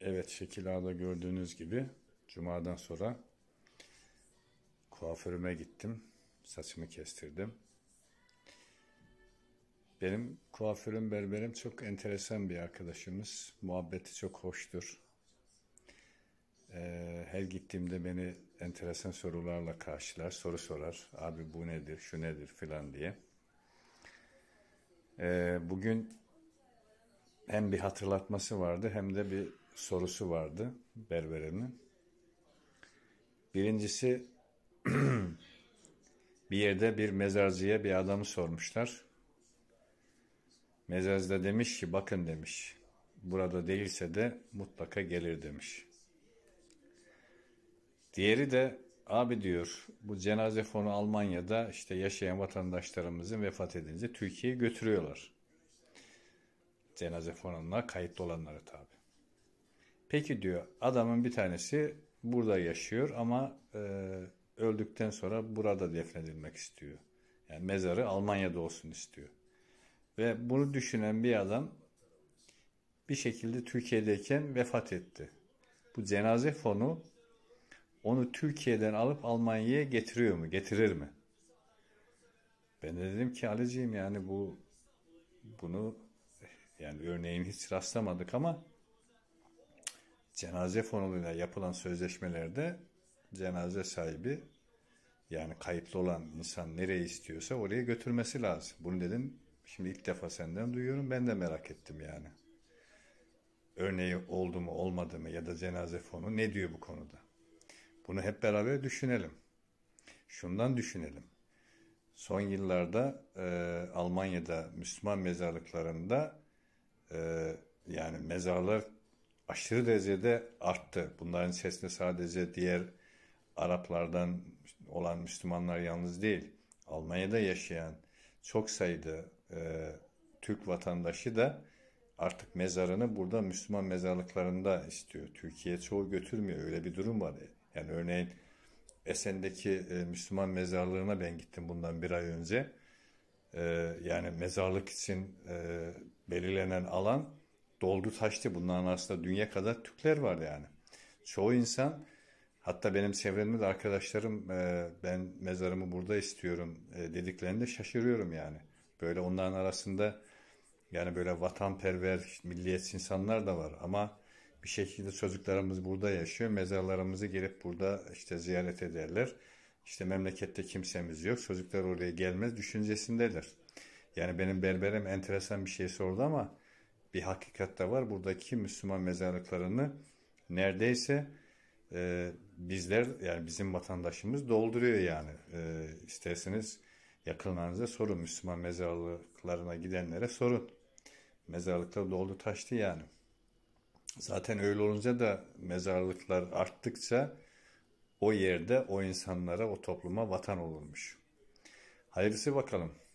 Evet şekil ağda gördüğünüz gibi cumadan sonra kuaförüme gittim. Saçımı kestirdim. Benim kuaförüm berberim çok enteresan bir arkadaşımız. Muhabbeti çok hoştur. Ee, her gittiğimde beni enteresan sorularla karşılar. Soru sorar. Abi bu nedir, şu nedir filan diye. Ee, bugün hem bir hatırlatması vardı hem de bir sorusu vardı Berber'inin. Birincisi bir yerde bir mezarcıya bir adamı sormuşlar. Mezarcı da demiş ki bakın demiş burada değilse de mutlaka gelir demiş. Diğeri de abi diyor bu cenaze fonu Almanya'da işte yaşayan vatandaşlarımızın vefat edince Türkiye'ye götürüyorlar. Cenaze fonuna kayıtlı olanları tabi. Peki diyor adamın bir tanesi burada yaşıyor ama e, öldükten sonra burada defnedilmek istiyor. Yani mezarı Almanya'da olsun istiyor. Ve bunu düşünen bir adam bir şekilde Türkiye'deyken vefat etti. Bu cenaze fonu onu Türkiye'den alıp Almanya'ya getiriyor mu? Getirir mi? Ben de dedim ki Ali'ciğim yani bu bunu yani örneğin hiç rastlamadık ama cenaze fonuyla yapılan sözleşmelerde cenaze sahibi yani kayıtlı olan insan nereye istiyorsa oraya götürmesi lazım. Bunu dedim şimdi ilk defa senden duyuyorum ben de merak ettim yani. Örneği oldu mu olmadı mı ya da cenaze fonu ne diyor bu konuda? Bunu hep beraber düşünelim. Şundan düşünelim. Son yıllarda e, Almanya'da Müslüman mezarlıklarında e, yani mezarlar aşırı derecede arttı. Bunların içerisinde sadece diğer Araplardan olan Müslümanlar yalnız değil. Almanya'da yaşayan çok sayıda e, Türk vatandaşı da artık mezarını burada Müslüman mezarlıklarında istiyor. Türkiye çoğu götürmüyor. Öyle bir durum var. Yani örneğin Esen'deki e, Müslüman mezarlığına ben gittim bundan bir ay önce. E, yani mezarlık için e, belirlenen alan doldu taştı. Bunların arasında dünya kadar Türkler var yani. Çoğu insan hatta benim çevremde de arkadaşlarım e, ben mezarımı burada istiyorum e, dediklerinde şaşırıyorum yani. Böyle onların arasında yani böyle vatanperver, milliyetçi insanlar da var ama bir şekilde çocuklarımız burada yaşıyor. Mezarlarımızı gelip burada işte ziyaret ederler. İşte memlekette kimsemiz yok. Çocuklar oraya gelmez düşüncesindeler. Yani benim berberim enteresan bir şey sordu ama bir hakikat de var. Buradaki Müslüman mezarlıklarını neredeyse e, bizler yani bizim vatandaşımız dolduruyor yani. E, isterseniz yakınlarınıza sorun. Müslüman mezarlıklarına gidenlere sorun. Mezarlıklar doldu taştı yani. Zaten öyle olunca da mezarlıklar arttıkça o yerde o insanlara, o topluma vatan olurmuş. Hayırlısı bakalım.